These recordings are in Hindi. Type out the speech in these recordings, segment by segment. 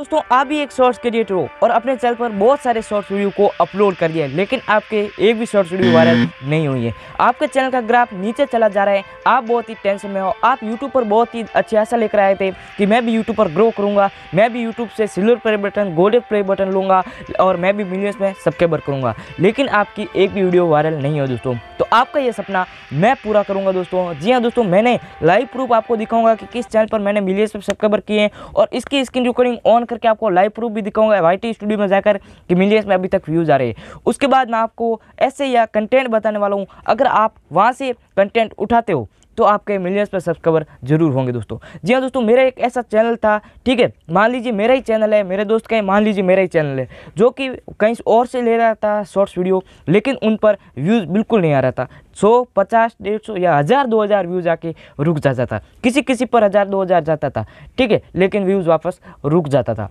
दोस्तों आप भी एक शॉर्ट्स क्रिएटर हो और अपने चैनल पर बहुत सारे शॉर्ट्स वीडियो को अपलोड कर दिया है लेकिन आपके एक भी शॉर्ट्स वीडियो वायरल नहीं हुई है आपके चैनल का ग्राफ नीचे चला जा रहा है आप बहुत ही टेंशन में हो आप यूट्यूब पर बहुत ही अच्छे ऐसा लेकर आए थे कि मैं भी यूट्यूब पर ग्रो करूँगा मैं भी यूट्यूब से silver play button golden play button लूँगा और मैं भी मिलियंस में बर करूँगा लेकिन आपकी एक भी वीडियो वायरल नहीं हो दोस्तों तो आपका यह सपना मैं पूरा करूँगा दोस्तों जी हाँ दोस्तों मैंने लाइव प्रूफ आपको दिखाऊंगा कि किस चैनल पर मैंने मिलियंस में बर किए हैं और इसकी स्क्रीन रिकॉर्डिंग ऑन जाकर के आपको लाइव प्रूफ भी दिखाऊंगा वाई स्टूडियो में जाकर कि मिलियंस में अभी तक व्यूज़ आ रहे हैं उसके बाद मैं आपको ऐसे या कंटेंट बताने वाला हूँ अगर आप वहाँ से कंटेंट उठाते हो तो आपके मिलियंस पर सब्सक्राइबर जरूर होंगे दोस्तों जी हाँ दोस्तों मेरा एक ऐसा चैनल था ठीक है मान लीजिए मेरा ही चैनल है मेरे दोस्त का मान लीजिए मेरा ही चैनल है जो कि कहीं और से ले रहा था शॉर्ट्स वीडियो लेकिन उन पर व्यूज़ बिल्कुल नहीं आ रहा था सौ पचास डेढ़ सौ या हज़ार दो हज़ार व्यूज़ आके रुक जाता था किसी किसी पर हज़ार दो हज़ार जाता था ठीक है लेकिन व्यूज़ वापस रुक जाता था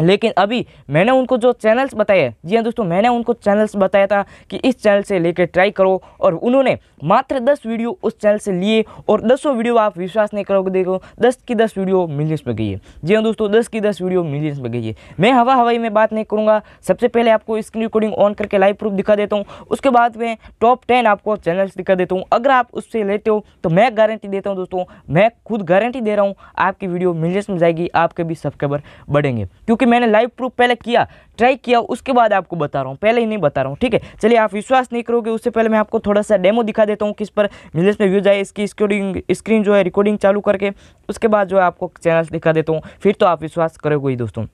लेकिन अभी मैंने उनको जो चैनल्स बताए जी हाँ दोस्तों मैंने उनको चैनल्स बताया था कि इस चैनल से लेकर ट्राई करो और उन्होंने मात्र दस वीडियो उस चैनल से लिए और दसों वीडियो आप विश्वास नहीं करोगे देखो दस की दस वीडियो मिलियंस में गई है जी हाँ दोस्तों दस की दस वीडियो मिलियंस में गई है मैं हवा हवाई में बात नहीं करूँगा सबसे पहले आपको स्क्रीन रिकॉर्डिंग ऑन करके लाइव प्रूफ दिखा देता हूँ उसके बाद में टॉप टेन आपको चैनल्स दिखा देता हूँ अगर आप उससे लेते हो तो मैं गारंटी देता हूँ दोस्तों मैं खुद गारंटी दे रहा हूँ आपकी वीडियो मिलियंस में जाएगी आपके भी सब्सक्राइबर बढ़ेंगे क्योंकि क्योंकि मैंने लाइव प्रूफ पहले किया ट्राई किया उसके बाद आपको बता रहा हूँ पहले ही नहीं बता रहा हूँ ठीक है चलिए आप विश्वास नहीं करोगे उससे पहले मैं आपको थोड़ा सा डेमो दिखा देता हूँ किस पर मिलियंस में व्यूज आए इसकी स्क्रीडिंग स्क्रीन जो है रिकॉर्डिंग चालू करके उसके बाद जो है आपको चैनल दिखा देता हूँ फिर तो आप विश्वास करोगे ही दोस्तों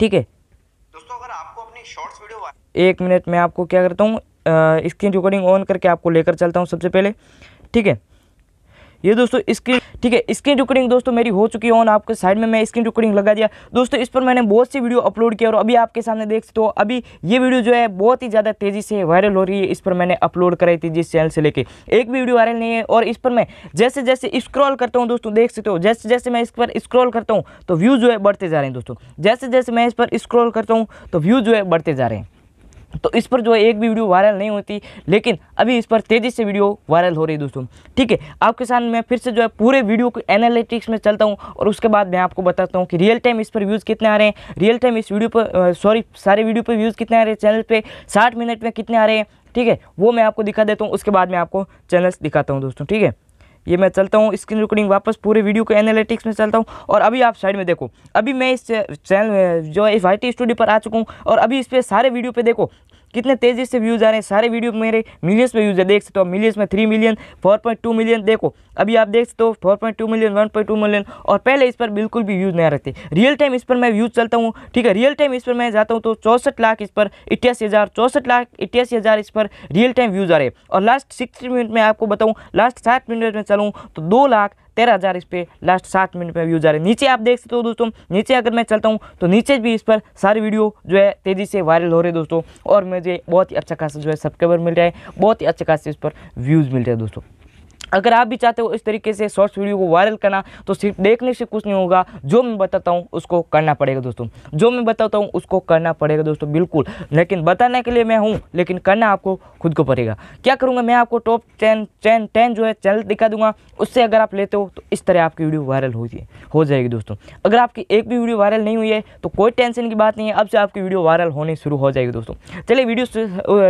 ठीक है दोस्तों अगर आपको अपनी शॉर्ट्स वीडियो एक मिनट में आपको क्या करता हूँ स्क्रीन रिकॉर्डिंग ऑन करके आपको लेकर चलता हूँ सबसे पहले ठीक है ये दोस्तों स्क्रीन ठीक है स्क्रीन रिकॉर्डिंग दोस्तों मेरी हो चुकी है ऑन आपके साइड में मैं स्क्रीन रिकॉर्डिंग लगा दिया दोस्तों इस पर मैंने बहुत सी वीडियो अपलोड किया और अभी आपके सामने देख सकते हो अभी ये वीडियो जो है बहुत ही ज़्यादा तेज़ी से वायरल हो रही है इस पर मैंने अपलोड कराई थी जिस चैनल से लेकर एक भी वीडियो वायरल नहीं है और इस पर मैं जैसे जैसे स्क्रॉल करता हूँ दोस्तों देख सकते हो जैसे जैसे मैं इस पर स्क्रॉल करता हूँ तो व्यू जो है बढ़ते जा रहे हैं दोस्तों जैसे जैसे मैं इस पर स्क्रॉल करता हूँ तो व्यू जो है बढ़ते जा रहे हैं तो इस पर जो है एक भी वीडियो वायरल नहीं होती लेकिन अभी इस पर तेज़ी से वीडियो वायरल हो रही है दोस्तों ठीक है आपके साथ मैं फिर से जो है पूरे वीडियो को एनालिटिक्स में चलता हूँ और उसके बाद मैं आपको बताता हूँ कि रियल टाइम इस पर व्यूज़ कितने आ रहे हैं रियल टाइम इस वीडियो पर सॉरी सारे वीडियो पर व्यूज़ कितने आ रहे हैं चैनल पर साठ मिनट में कितने आ रहे हैं ठीक है वो मैं आपको दिखा देता हूँ उसके बाद मैं आपको चैनल्स दिखाता हूँ दोस्तों ठीक है ये मैं चलता हूँ स्क्रीन रिकॉर्डिंग वापस पूरे वीडियो को एनालिटिक्स में चलता हूँ और अभी आप साइड में देखो अभी मैं इस चैनल जो है वाई टी स्टूडियो पर आ चुका हूँ और अभी इस पर सारे वीडियो पर देखो कितने तेज़ी से व्यूज़ आ रहे हैं सारे वीडियो मेरे मिलियंस में व्यूज़ है देख सकते हो मिलियंस में three million four point two million देखो अभी आप देख सकते हो four point two million one point two million और पहले इस पर बिल्कुल भी व्यूज़ नहीं आ रहे थे रियल टाइम इस पर मैं व्यूज़ चलता हूँ ठीक है रियल टाइम इस पर मैं जाता हूँ तो चौसठ लाख इस पर इक्यासी हज़ार चौसठ लाख इक्यासी हज़ार इस पर रियल टाइम व्यूज़ आ रहे हैं और लास्ट सिक्सटी मिनट में आपको बताऊँ लास्ट सात मिनट में चलूँ तो दो लाख तेरह हज़ार इस पर लास्ट सात मिनट में व्यूज आ रहे हैं नीचे आप देख सकते हो दोस्तों नीचे अगर मैं चलता हूँ तो नीचे भी इस पर सारी वीडियो जो है तेज़ी से वायरल हो रहे दोस्तों और मुझे बहुत ही अच्छा खासा जो है सब्सक्राइबर मिल रहा है बहुत ही अच्छा खासा इस पर व्यूज़ मिल रहा है दोस्तों अगर आप भी चाहते हो इस तरीके से शॉर्ट्स वीडियो को वायरल करना तो सिर्फ देखने से कुछ नहीं होगा जो मैं बताता हूँ उसको करना पड़ेगा दोस्तों जो मैं बताता हूँ उसको करना पड़ेगा दोस्तों बिल्कुल लेकिन बताने के लिए मैं हूँ लेकिन करना आपको खुद को पड़ेगा क्या करूँगा मैं आपको टॉप टेन टेन टेन जो है चैनल दिखा दूंगा उससे अगर आप लेते हो तो इस तरह आपकी वीडियो वायरल होती है हो जाएगी दोस्तों अगर आपकी एक भी वीडियो वायरल नहीं हुई है तो कोई टेंशन की बात नहीं है अब से आपकी वीडियो वायरल होनी शुरू हो जाएगी दोस्तों चलिए वीडियो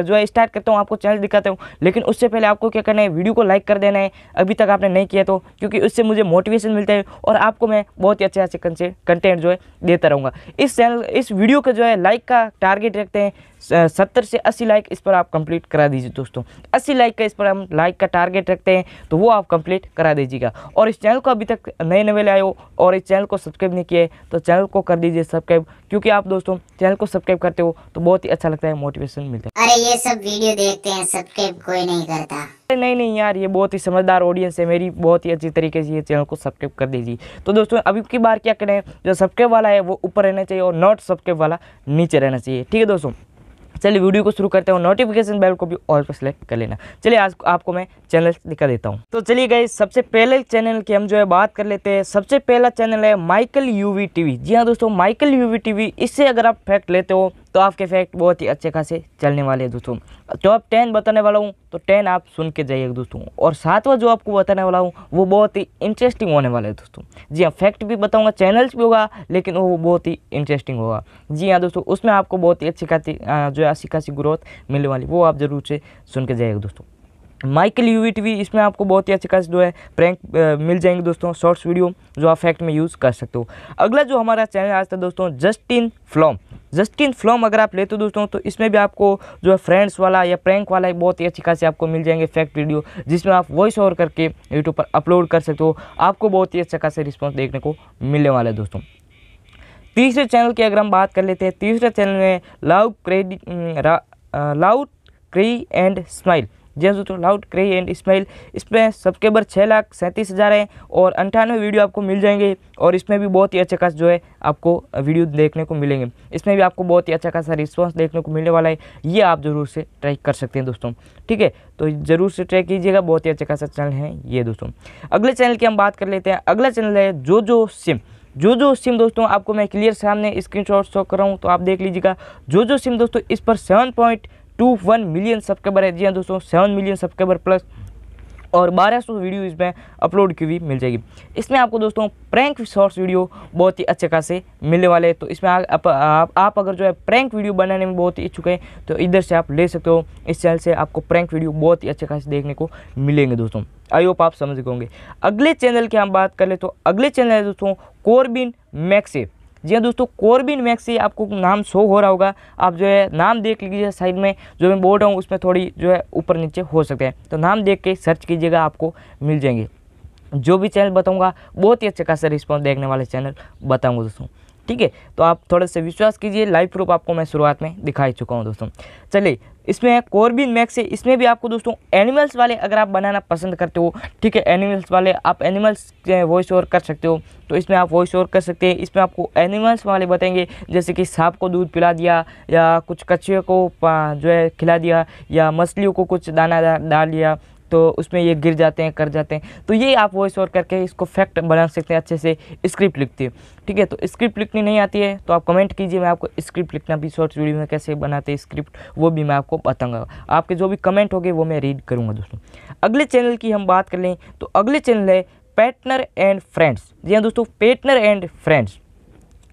जो है स्टार्ट करता हूँ आपको चैनल दिखाता हूँ लेकिन उससे पहले आपको क्या करना है वीडियो को लाइक कर देना है अभी तक आपने नहीं किया तो क्योंकि उससे मुझे मोटिवेशन मिलता है और आपको मैं बहुत ही अच्छे अच्छे कंटेंट जो है देता रहूँगा इस चैनल इस वीडियो का जो है लाइक का टारगेट रखते हैं सत्तर से अस्सी लाइक इस पर आप कंप्लीट करा दीजिए दोस्तों अस्सी लाइक का इस पर हम लाइक का टारगेट रखते हैं तो वो आप कंप्लीट करा दीजिएगा और इस चैनल को अभी तक नए नवे लाए हो और इस चैनल को सब्सक्राइब नहीं किए तो चैनल को कर दीजिए सब्सक्राइब क्योंकि आप दोस्तों चैनल को सब्सक्राइब करते हो तो बहुत ही अच्छा लगता है मोटिवेशन मिलता है अरे ये सब वीडियो देखते हैं सब्सक्राइब कोई नहीं करता अरे नहीं नहीं यार ये बहुत ही समझदार ऑडियंस है मेरी बहुत ही अच्छी तरीके से ये चैनल को सब्सक्राइब कर दीजिए तो दोस्तों अभी की बार क्या करें जो सब्सक्राइब वाला है वो ऊपर रहना चाहिए और नॉट सब्सक्राइब वाला नीचे रहना चाहिए ठीक है दोस्तों चलिए वीडियो को शुरू करते हैं नोटिफिकेशन बेल को भी ऑल पर सेलेक्ट कर लेना चलिए आज आपको मैं चैनल दिखा देता हूँ तो चलिए गई सबसे पहले चैनल की हम जो है बात कर लेते हैं सबसे पहला चैनल है माइकल यूवी टीवी जी हाँ दोस्तों माइकल यूवी टीवी इससे अगर आप फैक्ट लेते हो तो आपके फैक्ट बहुत ही अच्छे खासे चलने वाले हैं दोस्तों आप टेन बताने वाला हूँ तो टेन आप सुन के जाइए दोस्तों और सातवां जो आपको बताने वाला हूँ वो बहुत ही इंटरेस्टिंग होने वाला है दोस्तों जी हाँ फैक्ट भी बताऊँगा चैनल्स भी होगा लेकिन वो बहुत ही इंटरेस्टिंग होगा जी हाँ दोस्तों उसमें आपको बहुत ही अच्छी खासी जो अच्छी खासी ग्रोथ मिलने वाली वो आप ज़रूर से सुन के जाइएगा दोस्तों माइकल यू टीवी इसमें आपको बहुत ही अच्छे खास जो है प्रैंक आ, मिल जाएंगे दोस्तों शॉर्ट्स वीडियो जो आप फैक्ट में यूज़ कर सकते हो अगला जो हमारा चैनल आज था दोस्तों जस्टिन फ्लॉम जस्टिन फ्लॉम अगर आप लेते हो दोस्तों तो इसमें भी आपको जो है फ्रेंड्स वाला या प्रैंक वाला बहुत ही अच्छी खासी आपको मिल जाएंगे फैक्ट वीडियो जिसमें आप वॉइस ओवर करके यूट्यूब पर अपलोड कर सकते हो आपको बहुत ही अच्छा खासा रिस्पॉन्स देखने को मिलने वाला है दोस्तों तीसरे चैनल की अगर हम बात कर लेते हैं तीसरे चैनल में लाउ क्रेडिट लाउ क्री एंड स्माइल जेम्स उथल लाउड क्रे एंड इस्माइल इसमें सब्सक्राइबर छः लाख सैंतीस हज़ार हैं और अंठानवे वीडियो आपको मिल जाएंगे और इसमें भी बहुत ही अच्छा खास जो है आपको वीडियो देखने को मिलेंगे इसमें भी आपको बहुत ही अच्छा खासा रिस्पॉन्स देखने को मिलने वाला है ये आप ज़रूर से ट्राई कर सकते हैं दोस्तों ठीक है तो ज़रूर से ट्राई कीजिएगा बहुत ही अच्छा खासा चैनल है ये दोस्तों अगले चैनल की हम बात कर लेते हैं अगला चैनल है जो जो सिम जो जो सिम दोस्तों आपको मैं क्लियर सामने स्क्रीनशॉट शो कर रहा हूँ तो आप देख लीजिएगा जो जो सिम दोस्तों इस पर seven point two one million subscriber है जी हाँ दोस्तों सेवन मिलियन सब्सक्राइबर प्लस और 1200 वीडियो इसमें अपलोड की हुई मिल जाएगी इसमें आपको दोस्तों प्रैंक शॉर्ट्स वीडियो बहुत ही अच्छे खासे मिलने वाले हैं तो इसमें आ, आप, आप आप अगर जो है प्रैंक वीडियो बनाने में बहुत ही इच्छुक हैं तो इधर से आप ले सकते हो इस चैनल से आपको प्रैंक वीडियो बहुत ही अच्छे खासे देखने को मिलेंगे दोस्तों आई होप आप समझ गए होंगे अगले चैनल की हम बात कर ले तो अगले चैनल है दोस्तों कोरबिन मैक्सेफ जी हाँ दोस्तों कोरबिन मैक्स से आपको नाम शो हो रहा होगा आप जो है नाम देख लीजिए साइड में जो मैं बोल रहा हूँ उसमें थोड़ी जो है ऊपर नीचे हो सकते हैं तो नाम देख के सर्च कीजिएगा आपको मिल जाएंगे जो भी चैनल बताऊँगा बहुत ही अच्छा खासा रिस्पॉन्स देखने वाले चैनल बताऊँगा दोस्तों ठीक है तो आप थोड़े से विश्वास कीजिए लाइव प्रूफ आपको मैं शुरुआत में दिखाई चुका हूँ दोस्तों चलिए इसमें कोरबिन मैक्स है इसमें भी आपको दोस्तों एनिमल्स वाले अगर आप बनाना पसंद करते हो ठीक है एनिमल्स वाले आप एनिमल्स वॉइस ओवर कर सकते हो तो इसमें आप वॉइस ओवर कर सकते हैं इसमें आपको एनिमल्स वाले बताएंगे जैसे कि सांप को दूध पिला दिया या कुछ कछुए को जो है खिला दिया या मछलियों को कुछ दाना डाल दिया तो उसमें ये गिर जाते हैं कर जाते हैं तो ये आप वॉइस ओवर करके इसको फैक्ट बना सकते हैं अच्छे से स्क्रिप्ट लिखती है ठीक है तो स्क्रिप्ट लिखनी नहीं आती है तो आप कमेंट कीजिए मैं आपको स्क्रिप्ट लिखना भी शॉर्ट वीडियो में कैसे बनाते हैं स्क्रिप्ट वो भी मैं आपको बताऊँगा आपके जो भी कमेंट होंगे वो मैं रीड करूँगा दोस्तों अगले चैनल की हम बात कर लें तो अगले चैनल है पैटनर एंड फ्रेंड्स जी हाँ दोस्तों पैटनर एंड फ्रेंड्स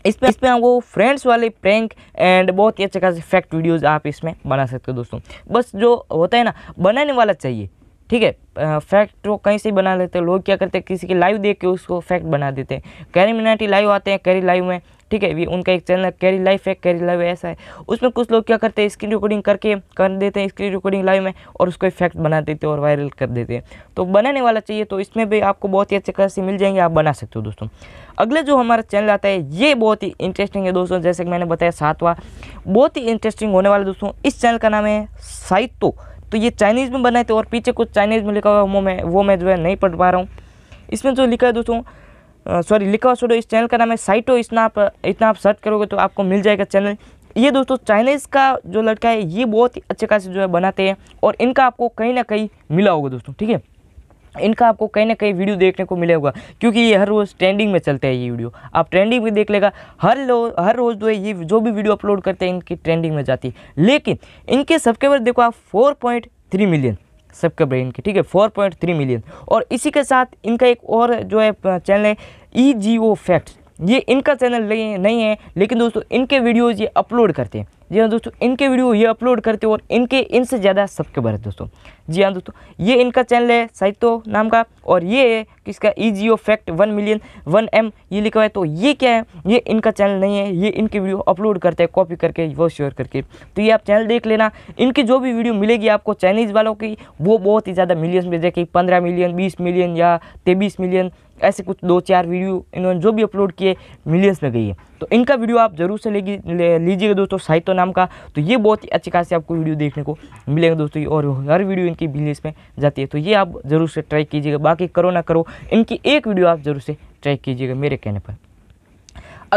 इसमें इसमें आपको फ्रेंड्स वाले प्रैंक एंड बहुत ही अच्छे खासे फैक्ट वीडियोज़ आप इसमें बना सकते हो दोस्तों बस जो होता है ना बनाने वाला चाहिए ठीक है फैक्ट वो तो कहीं से बना लेते हैं लोग क्या करते हैं किसी की लाइव देख के उसको फैक्ट बना देते हैं कैरी मिनाटी लाइव आते हैं कैरी लाइव में ठीक है ये उनका एक चैनल है कैरी लाइव है कैरी लाइव ऐसा है उसमें कुछ लोग क्या करते हैं स्क्रीन रिकॉर्डिंग करके कर देते हैं स्क्रीन रिकॉर्डिंग लाइव में और उसको इफेक्ट बना देते हैं और वायरल कर देते हैं तो बनाने वाला चाहिए तो इसमें भी आपको बहुत ही अच्छे खासे मिल जाएंगे आप बना सकते हो दोस्तों अगला जो हमारा चैनल आता है ये बहुत ही इंटरेस्टिंग है दोस्तों जैसे कि मैंने बताया सातवा बहुत ही इंटरेस्टिंग होने वाला दोस्तों इस चैनल का नाम है साइतो तो ये चाइनीज़ में बनाए थे तो और पीछे कुछ चाइनीज़ में लिखा हुआ वो मैं वो मैं जो है नहीं पढ़ पा रहा हूँ इसमें जो लिखा है दोस्तों सॉरी लिखा हुआ इस चैनल का नाम है साइटो इतना आप इतना आप सर्च करोगे तो आपको मिल जाएगा चैनल ये दोस्तों चाइनीज़ का जो लड़का है ये बहुत ही अच्छे खासे जो है बनाते हैं और इनका आपको कहीं ना कहीं मिला होगा दोस्तों ठीक है इनका आपको कहीं ना कहीं वीडियो देखने को मिले होगा क्योंकि ये हर रोज़ ट्रेंडिंग में चलते हैं ये वीडियो आप ट्रेंडिंग में देख लेगा हर लो हर रोज़ जो है ये जो भी वीडियो अपलोड करते हैं इनकी ट्रेंडिंग में जाती है लेकिन इनके सबके सब्सक्राइबर देखो आप four point three million subscriber इनके ठीक है फोर पॉइंट थ्री मिलियन और इसी के साथ इनका एक और जो है चैनल है ई जी ओ फैक्ट्स ये इनका चैनल नहीं है लेकिन दोस्तों इनके वीडियोज़ ये अपलोड करते हैं जी हाँ दोस्तों इनके वीडियो ये अपलोड करते और इनके इनसे ज़्यादा सबके बारे दोस्तों जी हाँ दोस्तों ये इनका चैनल है साहित्यो नाम का और ये है किसका E O fact one million one M ये लिखा हुआ है तो ये क्या है ये इनका चैनल नहीं है ये इनके वीडियो अपलोड करते हैं कॉपी करके वो शेयर करके तो ये आप चैनल देख लेना इनकी जो भी वीडियो मिलेगी आपको चाइनीज़ वालों की वो बहुत ही ज़्यादा मिलियंस में देखिए पंद्रह मिलियन बीस मिलियन या तेईस मिलियन ऐसे कुछ दो चार वीडियो इन्होंने जो भी अपलोड किए मिलियंस में गई है तो इनका वीडियो आप जरूर से ले लीजिएगा दोस्तों साहित्य नाम का तो ये बहुत ही अच्छी खासी आपको वीडियो देखने को मिलेगा दोस्तों और हर वीडियो इनकी बिजनेस में जाती है तो ये आप ज़रूर से ट्राई कीजिएगा बाकी करो ना करो इनकी एक वीडियो आप ज़रूर से ट्राई कीजिएगा मेरे कहने पर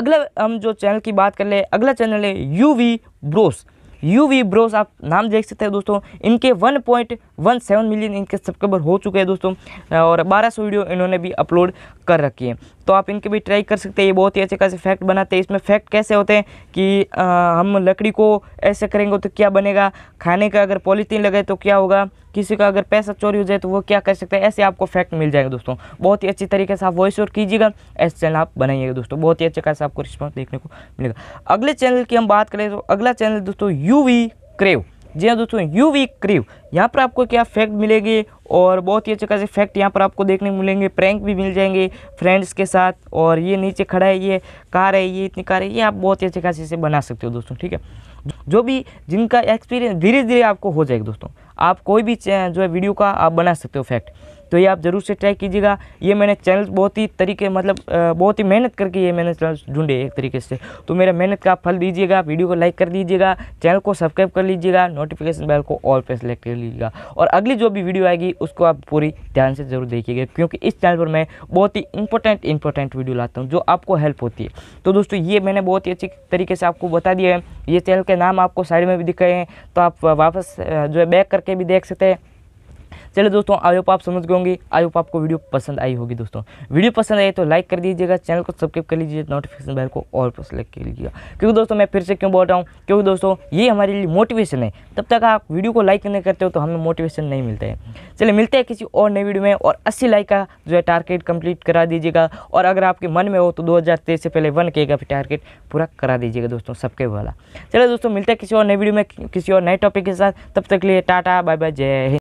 अगला हम जो चैनल की बात कर ले अगला चैनल है U V bros U V bros आप नाम देख सकते हैं दोस्तों इनके 1.17 मिलियन इनके सब्सक्राइबर हो चुके हैं दोस्तों और 1200 वीडियो इन्होंने भी अपलोड कर रखी है तो आप इनके भी ट्राई कर सकते हैं ये बहुत ही अच्छे खासे फैक्ट बनाते हैं इसमें फैक्ट कैसे होते हैं कि आ, हम लकड़ी को ऐसे करेंगे तो क्या बनेगा खाने का अगर पॉलीथीन लगे तो क्या होगा किसी का अगर पैसा चोरी हो जाए तो वो क्या कर सकता है ऐसे आपको फैक्ट मिल जाएगा दोस्तों बहुत ही अच्छी तरीके से आप वॉइस ओवर कीजिएगा ऐसे चैनल आप बनाइएगा दोस्तों बहुत ही अच्छा खासा आपको रिस्पॉन्स देखने को मिलेगा अगले चैनल की हम बात करें तो अगला चैनल दोस्तों यू वी क्रेव जी हाँ दोस्तों यू वी क्रीव यहाँ पर आपको क्या फैक्ट मिलेगी और बहुत ही अच्छे खासे फैक्ट यहाँ पर आपको देखने को मिलेंगे प्रैंक भी मिल जाएंगे फ्रेंड्स के साथ और ये नीचे खड़ा है ये कार है ये इतनी कार है ये आप बहुत ही अच्छे खासे इसे बना सकते हो दोस्तों ठीक है जो भी जिनका एक्सपीरियंस धीरे धीरे आपको हो जाएगा दोस्तों आप कोई भी जो है वीडियो का आप बना सकते हो फैक्ट तो ये आप ज़रूर से ट्राई कीजिएगा ये मैंने चैनल बहुत ही तरीके मतलब बहुत ही मेहनत करके ये मैंने चैनल ढूंढे एक तरीके से तो मेरे मेहनत का फल दीजिएगा वीडियो को लाइक कर दीजिएगा चैनल को सब्सक्राइब कर लीजिएगा नोटिफिकेशन बेल को ऑल पर सेलेक्ट कर लीजिएगा और अगली जो भी वीडियो आएगी उसको आप पूरी ध्यान से जरूर देखिएगा क्योंकि इस चैनल पर मैं बहुत ही इंपॉर्टेंट इंपॉर्टेंट वीडियो लाता हूँ जो आपको हेल्प होती है तो दोस्तों ये मैंने बहुत ही अच्छी तरीके से आपको बता दिया है ये चैनल के नाम आपको साइड में भी दिखाए हैं तो आप वापस जो है बैक करके भी देख सकते हैं चलिए दोस्तों आई होप आप समझ गए होंगे आई होप आपको वीडियो पसंद आई होगी दोस्तों वीडियो पसंद आई तो लाइक कर दीजिएगा चैनल को सब्सक्राइब कर लीजिए नोटिफिकेशन बेल को और पर सेलेक्ट कर लीजिएगा क्योंकि दोस्तों मैं फिर से क्यों बोल रहा हूँ क्योंकि दोस्तों ये हमारे लिए मोटिवेशन है तब तक आप वीडियो को लाइक नहीं करते हो तो हमें मोटिवेशन नहीं मिलता है चलिए मिलते हैं किसी और नई वीडियो में और अस्सी लाइक का जो है टारगेट कंप्लीट करा दीजिएगा और अगर आपके मन में हो तो दो से पहले वन के का टारगेट पूरा करा दीजिएगा दोस्तों सबके वाला चलिए दोस्तों मिलते हैं किसी और नए वीडियो में किसी और नए टॉपिक के साथ तब तक लिए टाटा बाय बाय जय हिंद